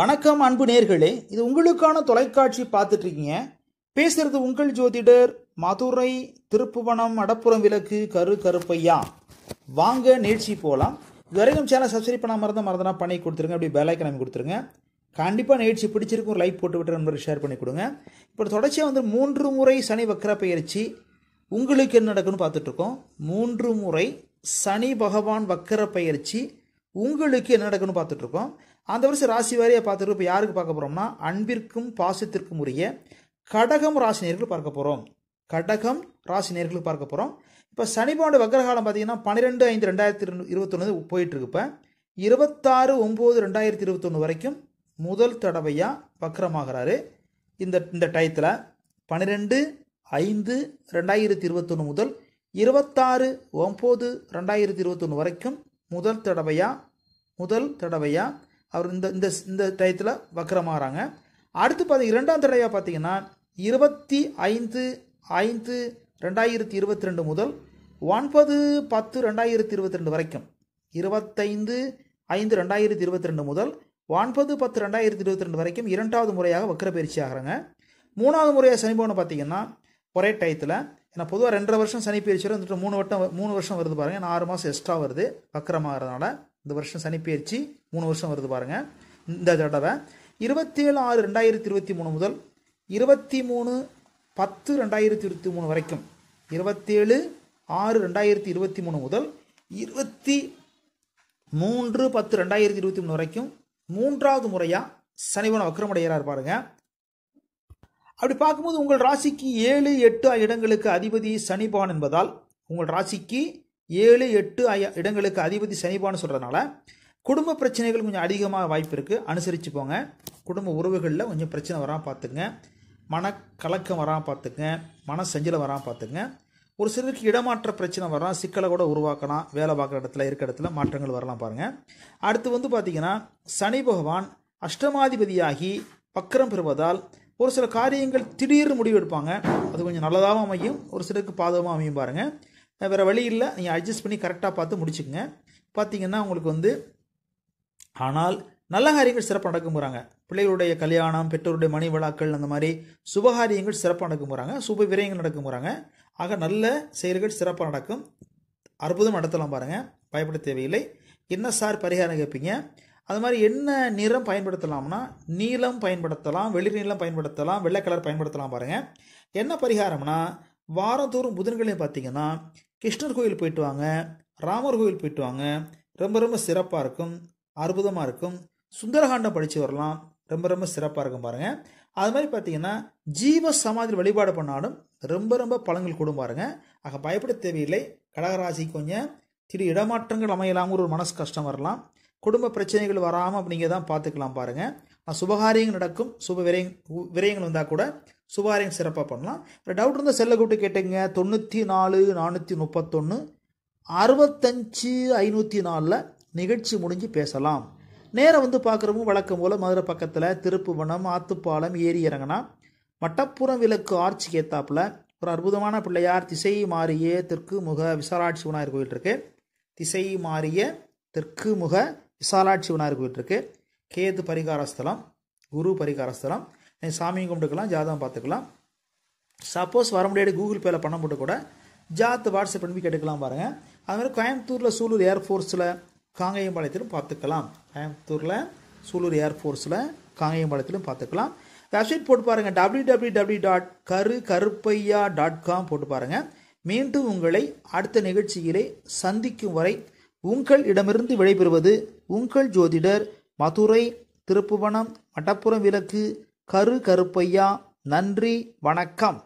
வணக்கம் அன்பு நேர்களே இது உங்களுக்கான தொலைக்காட்சி பார்த்துட்டு இருக்கீங்க பேசுறது உங்கள் ஜோதிடர் மதுரை திருப்புவனம் அடப்புறம் விளக்கு கரு கருப்பையா வாங்க நிகழ்ச்சி போகலாம் வரைக்கும் சேனல் சப்ஸ்கிரைப் பண்ணாமல் இருந்தால் மறந்தனா பண்ணி கொடுத்துருங்க அப்படி பெல்லைக்கன் கொடுத்துருங்க கண்டிப்பாக நிகழ்ச்சி பிடிச்சிருக்கும் ஒரு லைக் போட்டு விட்டு நண்பர்கள் ஷேர் பண்ணி கொடுங்க இப்போ தொடர்ச்சியாக வந்து மூன்று முறை சனி வக்கர பயிற்சி உங்களுக்கு என்ன நடக்குன்னு பார்த்துட்ருக்கோம் மூன்று முறை சனி பகவான் வக்கர பயிற்சி உங்களுக்கு என்ன நடக்குன்னு பார்த்துட்ருக்கோம் அந்த வருஷம் ராசி வாரியாக பார்த்துட்டு இப்போ யாருக்கு பார்க்க போகிறோம்னா அன்பிற்கும் பாசத்திற்கும் உரிய கடகம் ராசி நேர்கள் பார்க்க போகிறோம் கடகம் ராசி நேர்களுக்கு பார்க்க போகிறோம் இப்போ சனி பகவானோட வக்கரகாலம் பார்த்தீங்கன்னா பன்னிரெண்டு ஐந்து ரெண்டாயிரத்தி இருபத்தொன்னு போயிட்டுருக்கு இப்போ இருபத்தாறு ஒம்பது ரெண்டாயிரத்தி இருபத்தொன்று வரைக்கும் முதல் தடவையாக வக்கரமாகிறாரு இந்த இந்த டயத்தில் பன்னிரெண்டு ஐந்து ரெண்டாயிரத்தி இருபத்தொன்று முதல் இருபத்தாறு ஒம்பது ரெண்டாயிரத்தி இருபத்தொன்று வரைக்கும் முதல் தடவையாக முதல் தடவையாக அவர் இந்த இந்த இந்த டயத்தில் வக்கரமாகறாங்க அடுத்து பார்த்தீங்கன்னா இரண்டாம் தடையாக பார்த்தீங்கன்னா இருபத்தி ஐந்து ஐந்து ரெண்டாயிரத்தி இருபத்தி ரெண்டு முதல் ஒன்பது பத்து ரெண்டாயிரத்தி இருபத்தி ரெண்டு வரைக்கும் இருபத்தைந்து ஐந்து ரெண்டாயிரத்தி இருபத்தி ரெண்டு முதல் ஒன்பது பத்து ரெண்டாயிரத்தி இருபத்தி ரெண்டு வரைக்கும் இரண்டாவது முறையாக வக்கர பயிற்சி ஆகிறாங்க மூணாவது முறையாக சனி போன பார்த்தீங்கன்னா ஒரே டயத்தில் ஏன்னா பொதுவாக ரெண்டரை வருஷம் சனி பயிற்சி வந்துட்டு மூணு வட்டம் மூணு வருஷம் வருது பாருங்கள் ஆறு மாதம் எக்ஸ்ட்ரா வருது வக்கரமாகறதுனால இந்த வருஷம் சனிப்பெயர்ச்சி மூணு வருஷம் வருது பாருங்கள் இந்த தடவை இருபத்தேழு ஆறு ரெண்டாயிரத்தி இருபத்தி மூணு முதல் இருபத்தி மூணு பத்து ரெண்டாயிரத்தி இருபத்தி மூணு வரைக்கும் இருபத்தேழு ஆறு ரெண்டாயிரத்தி இருபத்தி மூணு முதல் இருபத்தி மூன்று பத்து ரெண்டாயிரத்தி இருபத்தி மூணு வரைக்கும் மூன்றாவது முறையாக சனிவன வக்கரமடைகிறார் பாருங்க அப்படி பார்க்கும்போது உங்கள் ராசிக்கு ஏழு எட்டு இடங்களுக்கு அதிபதி சனிபான் என்பதால் உங்கள் ராசிக்கு ஏழு எட்டு இடங்களுக்கு அதிபதி சனிபான்னு சொல்கிறதுனால குடும்ப பிரச்சனைகள் கொஞ்சம் அதிகமாக வாய்ப்பு இருக்குது அனுசரித்து போங்க குடும்ப உறவுகளில் கொஞ்சம் பிரச்சனை வராமல் பார்த்துங்க மனக்கலக்கம் வராமல் பார்த்துங்க மன செஞ்சில் வராமல் பார்த்துங்க ஒரு சிலருக்கு இடமாற்ற பிரச்சனை வரலாம் சிக்கலை கூட உருவாக்கலாம் வேலை பார்க்குற இடத்துல இருக்க இடத்துல மாற்றங்கள் வரலாம் பாருங்கள் அடுத்து வந்து பார்த்திங்கன்னா சனி பகவான் அஷ்டமாதிபதியாகி பக்கரம் பெறுவதால் ஒரு சில காரியங்கள் திடீர் முடிவெடுப்பாங்க அது கொஞ்சம் நல்லதாகவும் அமையும் ஒரு சிலருக்கு பாதகமாக அமையும் பாருங்கள் வேறு வழி இல்லை நீங்கள் அட்ஜஸ்ட் பண்ணி கரெக்டாக பார்த்து முடிச்சுக்கோங்க பார்த்திங்கன்னா உங்களுக்கு வந்து ஆனால் நல்ல காரியங்கள் சிறப்பாக நடக்க போகிறாங்க பிள்ளைகளுடைய கல்யாணம் பெற்றோருடைய மணி விழாக்கள் அந்த மாதிரி சுபகாரியங்கள் சிறப்பாக நடக்க போகிறாங்க சுப விரயங்கள் நடக்க போகிறாங்க ஆக நல்ல செயல்கள் சிறப்பாக நடக்கும் அற்புதம் நடத்தலாம் பாருங்கள் பயப்பட தேவையில்லை என்ன சார் பரிகாரம் கேட்பீங்க அது மாதிரி என்ன நிறம் பயன்படுத்தலாம்னா நீலம் பயன்படுத்தலாம் வெளிர் நீளம் பயன்படுத்தலாம் வெள்ளை கலர் பயன்படுத்தலாம் பாருங்கள் என்ன பரிகாரம்னா வாரந்தோறும் புதன்களையும் பார்த்தீங்கன்னா கிருஷ்ணர் கோயில் போயிட்டு வாங்க ராமர் கோயில் போயிட்டு வாங்க ரொம்ப ரொம்ப சிறப்பாக இருக்கும் அற்புதமாக இருக்கும் சுந்தரகாண்டம் படித்து வரலாம் ரொம்ப ரொம்ப சிறப்பாக இருக்கும் பாருங்கள் அது மாதிரி பார்த்தீங்கன்னா ஜீவ சமாதி வழிபாடு பண்ணாலும் ரொம்ப ரொம்ப பழங்கள் கூடும் பாருங்கள் ஆக பயப்பட தேவையில்லை கடகராசி கொஞ்சம் திடீர் இடமாற்றங்கள் அமையலாமல் ஒரு மனசு கஷ்டம் வரலாம் குடும்ப பிரச்சனைகள் வராமல் அப்படிங்க தான் பார்த்துக்கலாம் பாருங்கள் சுபகாரியங்கள் நடக்கும் சுப விரயம் விரயங்கள் வந்தால் கூட சுபகாரியம் சிறப்பாக பண்ணலாம் இப்போ டவுட் இருந்தால் செல்லை கூப்பிட்டு கேட்டுங்க தொண்ணூற்றி நாலு நானூற்றி முப்பத்தொன்று அறுபத்தஞ்சு ஐநூற்றி நாலில் நிகழ்ச்சி முடிஞ்சு பேசலாம் நேரம் வந்து பார்க்குறவங்க வழக்கம் போல் மதுரை பக்கத்தில் திருப்புவனம் ஆத்துப்பாலம் ஏரி இறங்கினா மட்டப்புறம் விளக்கு ஆர்ச்சிக்கு கேத்தாப்பில் ஒரு அற்புதமான பிள்ளையார் திசை மாறிய தெற்கு முக விசாலாட்சி விநாயகர் கோயில் இருக்குது திசை மாறிய தெற்கு முக விசாலாட்சி விநாயகர் கோயில் இருக்குது கேது பரிகாரஸ்தலம் குரு பரிகாரஸ்தலம் நீ சாமியும் கும்பிட்டுக்கலாம் ஜாதகம் பார்த்துக்கலாம் சப்போஸ் வர முடியாது கூகுள் பேல பணம் போட்டு கூட ஜாத் வாட்ஸ்அப் பண்ணி கேட்டுக்கலாம் பாருங்கள் அதுமாதிரி கோயம்புத்தூரில் சூலூர் ஏர்ஃபோர்ஸ்ல காங்கேயம்பாளையத்திலும் பார்த்துக்கலாம் கோயம்புத்தூரில் சூலூர் ஏர்ஃபோர்ஸ்ல காங்கேயம்பாளையத்திலும் பார்த்துக்கலாம் வெப்சைட் போட்டு பாருங்கள் டபிள்யூ டபிள்யூ டபிள்யூ டாட் கரு கருப்பையா டாட் காம் போட்டு பாருங்கள் மீண்டும் உங்களை அடுத்த நிகழ்ச்சியிலே சந்திக்கும் வரை உங்கள் இடமிருந்து விடைபெறுவது உங்கள் ஜோதிடர் மதுரை திருப்புவனம் மட்டப்புறம் விளக்கு கரு கருப்பையா நன்றி வணக்கம்